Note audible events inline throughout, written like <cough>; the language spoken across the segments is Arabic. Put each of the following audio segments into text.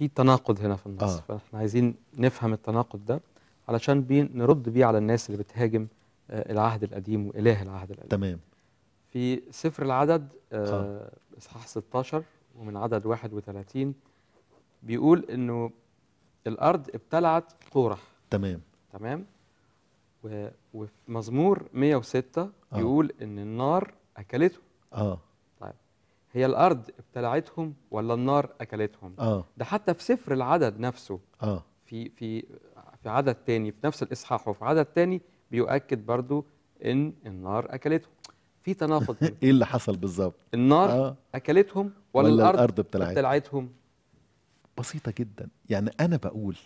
في تناقض هنا في النص آه. فاحنا عايزين نفهم التناقض ده علشان بيه نرد بيه على الناس اللي بتهاجم آه، العهد القديم واله العهد القديم تمام في سفر العدد آه, آه. اصحاح 16 ومن عدد 31 بيقول انه الارض ابتلعت قرح تمام تمام وفي مزمور 106 آه. بيقول ان النار اكلته اه هي الارض ابتلعتهم ولا النار اكلتهم آه. ده حتى في سفر العدد نفسه آه. في في في عدد تاني في نفس الاصحاح وفي عدد تاني بيؤكد برضو ان النار اكلتهم في تناقض <laughs> ايه اللي حصل بالظبط النار آه. اكلتهم ولا, ولا الارض, الأرض ابتلعتهم. ابتلعتهم بسيطه جدا يعني انا بقول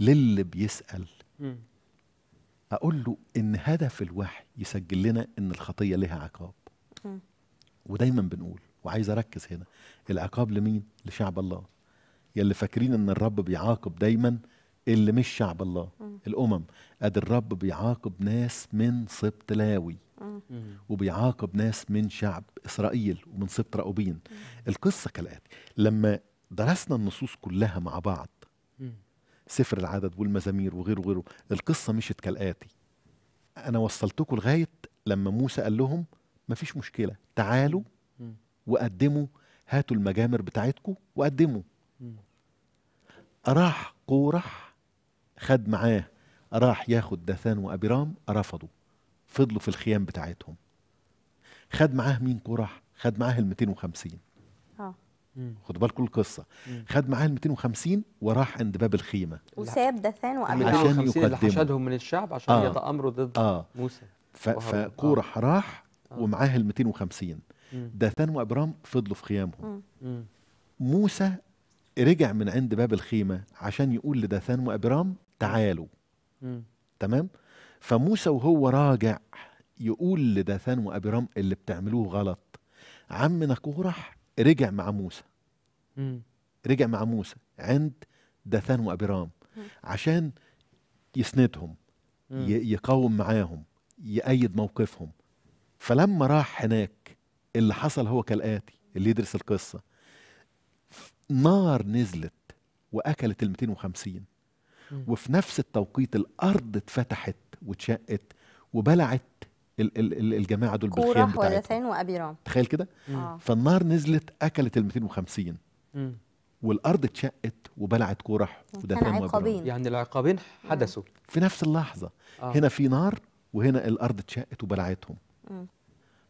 للي بيسال اقول له ان هدف الوحي يسجل لنا ان الخطيه لها عقاب ودايما بنقول وعايز اركز هنا العقاب لمين لشعب الله يلي فاكرين ان الرب بيعاقب دايما اللي مش شعب الله م. الامم ادي الرب بيعاقب ناس من سبط لاوي وبيعاقب ناس من شعب اسرائيل ومن سبط راؤوبين القصه كالاتي لما درسنا النصوص كلها مع بعض م. سفر العدد والمزامير وغيره وغيره القصه مشت كالاتي انا وصلتكم لغايه لما موسى قال لهم مفيش مشكله تعالوا وقدموا هاتوا المجامر بتاعتكم وقدموا راح قورح خد معاه راح ياخد داثان وابيرام رفضوا فضلوا في الخيام بتاعتهم خد معاه مين قورح خد معاه ال 250 اه خدوا بالكم القصه خد معاه ال 250 وراح عند باب الخيمه وساب داثان وابيرام عشان يقدموا اللي حشدهم من الشعب عشان آه. يتامروا ضد آه. موسى فكورح آه. راح آه. ومعاه ال 250 داثان وابرام فضلوا في خيامهم موسى رجع من عند باب الخيمه عشان يقول لداثان وابرام تعالوا تمام فموسى وهو راجع يقول لداثان وابرام اللي بتعملوه غلط عم كورح رجع مع موسى رجع مع موسى عند داثان وابرام عشان يسندهم يقاوم معاهم يأيد موقفهم فلما راح هناك اللي حصل هو كالآتي اللي يدرس القصة نار نزلت وأكلت ال 250 وفي نفس التوقيت الأرض اتفتحت واتشقت وبلعت ال ال ال الجماعه دول بالخيام بتاعتهم وأبي وابيرام تخيل كده فالنار نزلت اكلت ال 250 والارض اتشقت وبلعت كورح ودثان وابيرام يعني العقابين حدثوا في نفس اللحظه آه. هنا في نار وهنا الارض اتشقت وبلعتهم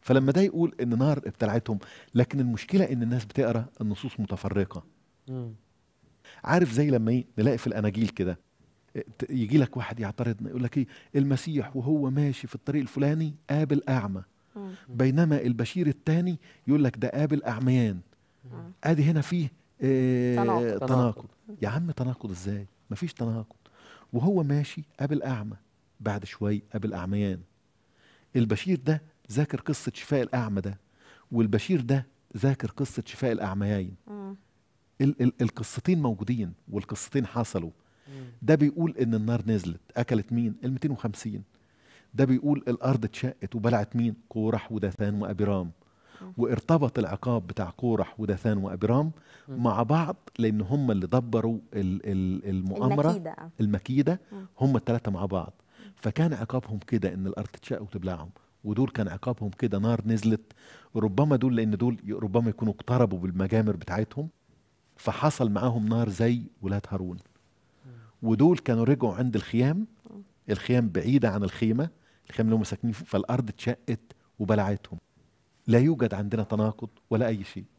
فلما ده يقول ان نار ابتلعتهم لكن المشكله ان الناس بتقرا النصوص متفرقه مم. عارف زي لما ايه نلاقي في الاناجيل كده آه، يجي لك واحد يعترض يقول لك ايه المسيح وهو ماشي في الطريق الفلاني قابل اعمى بينما البشير الثاني يقول لك ده قابل اعميان ادي هنا فيه آه تناقض. تناقض يا عم تناقض ازاي مفيش تناقض وهو ماشي قابل اعمى بعد شوي قابل اعميان البشير ده ذاكر قصه شفاء الاعمى ده والبشير ده ذاكر قصه شفاء الاعميين ال ال القصتين موجودين والقصتين حصلوا ده بيقول ان النار نزلت اكلت مين ال 250 ده بيقول الارض اتشقت وبلعت مين قورح وداثان وابيرام وارتبط العقاب بتاع قورح وداثان وابيرام مع بعض لان هم اللي دبروا ال ال المؤامره المكيده المكيده هم الثلاثه مع بعض فكان عقابهم كده ان الارض تتشق وتبلعهم ودول كان عقابهم كده نار نزلت ربما دول لان دول ربما يكونوا اقتربوا بالمجامر بتاعتهم فحصل معاهم نار زي ولاد هارون ودول كانوا رجعوا عند الخيام الخيام بعيده عن الخيمه الخيام اللي هم ساكنين فالارض اتشقت وبلعتهم لا يوجد عندنا تناقض ولا اي شيء